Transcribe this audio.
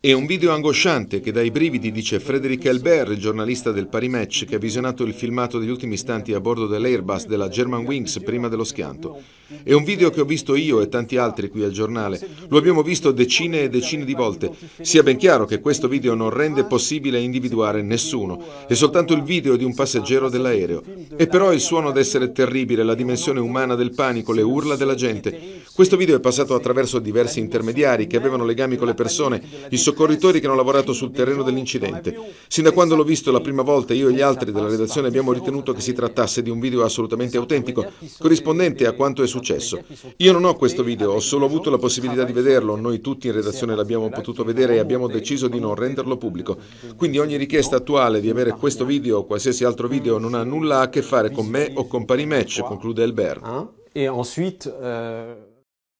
È un video angosciante che dà i brividi, dice Frederic Elbert, giornalista del Paris Match, che ha visionato il filmato degli ultimi istanti a bordo dell'Airbus della Germanwings prima dello schianto. È un video che ho visto io e tanti altri qui al giornale. Lo abbiamo visto decine e decine di volte. Sia ben chiaro che questo video non rende possibile individuare nessuno. È soltanto il video di un passeggero dell'aereo. E però il suono ad essere terribile, la dimensione umana del panico, le urla della gente. Questo video è passato attraverso diversi intermediari che avevano legami con le persone, i soccorritori che hanno lavorato sul terreno dell'incidente. Sin da quando l'ho visto la prima volta io e gli altri della redazione abbiamo ritenuto che si trattasse di un video assolutamente autentico, corrispondente a quanto è successo successo. Io non ho questo video, ho solo avuto la possibilità di vederlo, noi tutti in redazione l'abbiamo potuto vedere e abbiamo deciso di non renderlo pubblico. Quindi ogni richiesta attuale di avere questo video o qualsiasi altro video non ha nulla a che fare con me o con pari match, conclude Albert. E ensuite, euh...